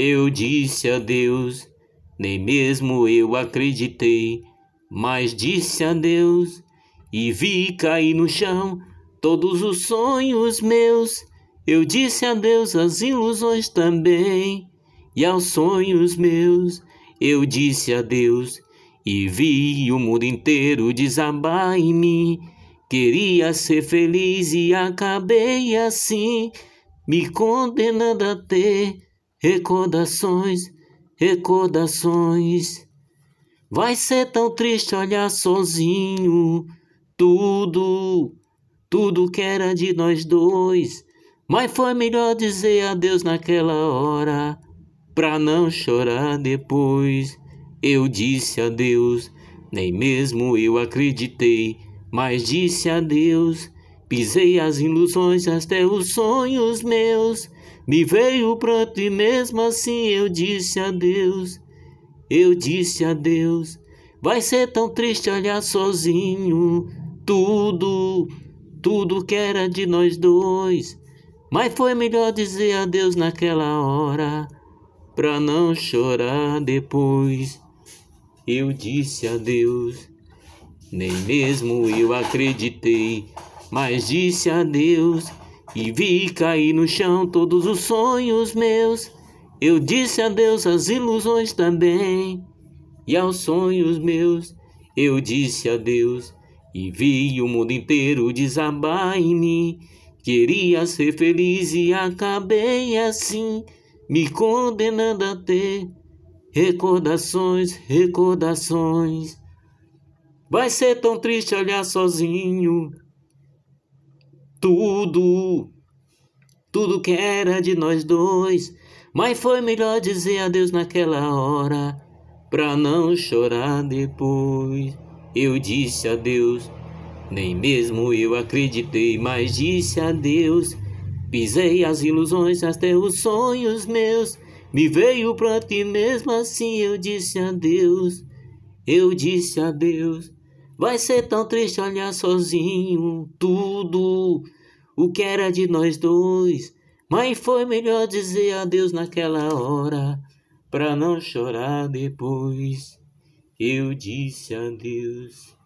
Eu disse a Deus, nem mesmo eu acreditei, mas disse a Deus e vi cair no chão todos os sonhos meus. Eu disse a Deus as ilusões também e aos sonhos meus. Eu disse a Deus e vi o mundo inteiro desabar em mim. Queria ser feliz e acabei assim, me condenando a ter Recordações, recordações. Vai ser tão triste olhar sozinho tudo, tudo que era de nós dois. Mas foi melhor dizer adeus naquela hora, pra não chorar depois. Eu disse adeus, nem mesmo eu acreditei, mas disse adeus. Pisei as ilusões até os sonhos meus. Me veio o pranto e mesmo assim eu disse adeus. Eu disse adeus. Vai ser tão triste olhar sozinho tudo, tudo que era de nós dois. Mas foi melhor dizer adeus naquela hora, pra não chorar depois. Eu disse adeus, nem mesmo eu acreditei mas disse adeus e vi cair no chão todos os sonhos meus. Eu disse adeus às ilusões também e aos sonhos meus. Eu disse adeus e vi o mundo inteiro desabar em mim. Queria ser feliz e acabei assim, me condenando a ter recordações, recordações. Vai ser tão triste olhar sozinho tudo, tudo que era de nós dois. Mas foi melhor dizer adeus naquela hora, pra não chorar depois. Eu disse adeus, nem mesmo eu acreditei, mas disse adeus. Pisei as ilusões até os sonhos meus. Me veio pra ti mesmo assim, eu disse adeus. Eu disse adeus. Vai ser tão triste olhar sozinho tudo o que era de nós dois. Mas foi melhor dizer adeus naquela hora, pra não chorar depois. Eu disse adeus.